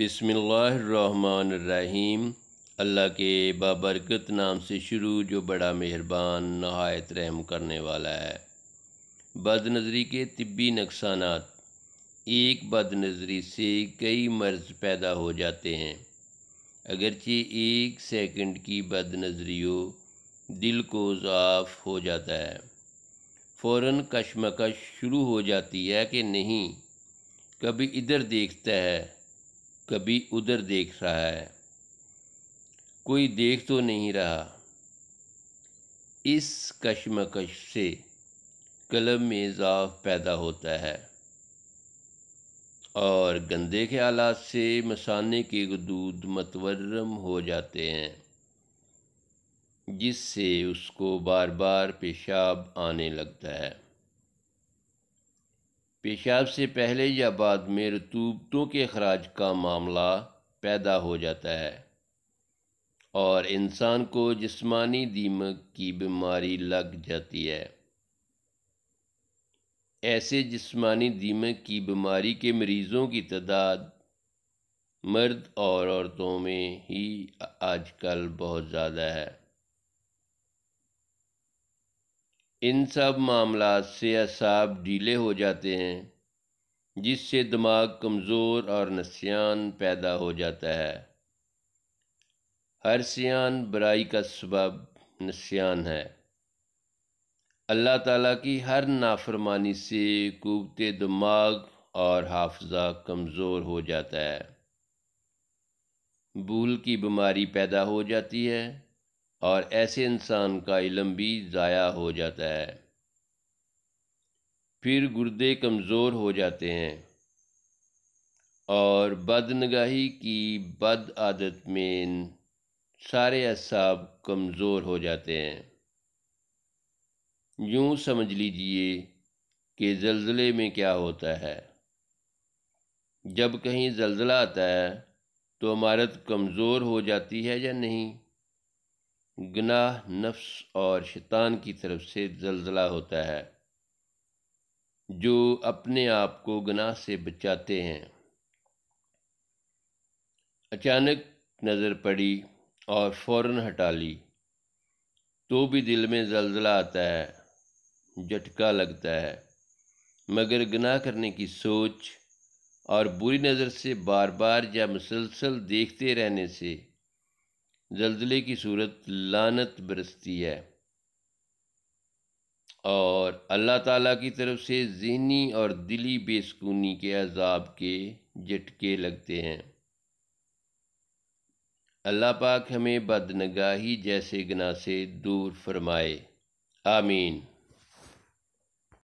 بسم اللہ الرحمن الرحیم اللہ کے بابرکت نام سے شروع جو بڑا مہربان نہایت رحم کرنے والا ہے بد نظری کے طبی نقصانات ایک بد نظری سے کئی مرض پیدا ہو جاتے ہیں اگرچہ ایک سیکنڈ کی بد نظری ہو دل کو ضعف ہو جاتا ہے فوراً کشمکش شروع ہو جاتی ہے کہ نہیں کبھی ادھر دیکھتا ہے کبھی ادھر دیکھ رہا ہے کوئی دیکھ تو نہیں رہا اس کشمکش سے قلم میں اضاف پیدا ہوتا ہے اور گندے خیالات آلات سے مسانے کے غدود متورم ہو جاتے ہیں جس سے اس کو بار بار پیشاب آنے لگتا ہے پیشاب سے پہلے یا بعد میں رتوبتوں کے اخراج کا معاملہ پیدا ہو جاتا ہے اور انسان کو جسمانی دیمک کی بیماری لگ جاتی ہے ایسے جسمانی دیمک کی بیماری کے مریضوں کی تعداد مرد اور عورتوں میں ہی آج کل بہت زیادہ ہے ان سب معاملات سے اعصاب ڈھیلے ہو جاتے ہیں جس سے دماغ کمزور اور نسیان پیدا ہو جاتا ہے ہر سیان برائی کا سبب نسیان ہے اللہ تعالیٰ کی ہر نافرمانی سے قوت دماغ اور حافظہ کمزور ہو جاتا ہے بھول کی بیماری پیدا ہو جاتی ہے اور ایسے انسان کا علم بھی ضائع ہو جاتا ہے پھر گردے کمزور ہو جاتے ہیں اور بد نگاہی کی بد عادت میں سارے اعصاب کمزور ہو جاتے ہیں یوں سمجھ لیجئے کہ زلزلے میں کیا ہوتا ہے جب کہیں زلزلہ آتا ہے تو عمارت کمزور ہو جاتی ہے یا نہیں گناہ نفس اور شیطان کی طرف سے زلزلہ ہوتا ہے جو اپنے آپ کو گناہ سے بچاتے ہیں اچانک نظر پڑی اور فوراً ہٹا لی تو بھی دل میں زلزلہ آتا ہے جھٹکا لگتا ہے مگر گناہ کرنے کی سوچ اور بری نظر سے بار بار یا مسلسل دیکھتے رہنے سے زلزلے کی صورت لانت برستی ہے اور اللہ تعالیٰ کی طرف سے ذہنی اور دلی بے سکونی کے عذاب کے جھٹکے لگتے ہیں اللہ پاک ہمیں بدنگاہی جیسے گناہ سے دور فرمائے آمین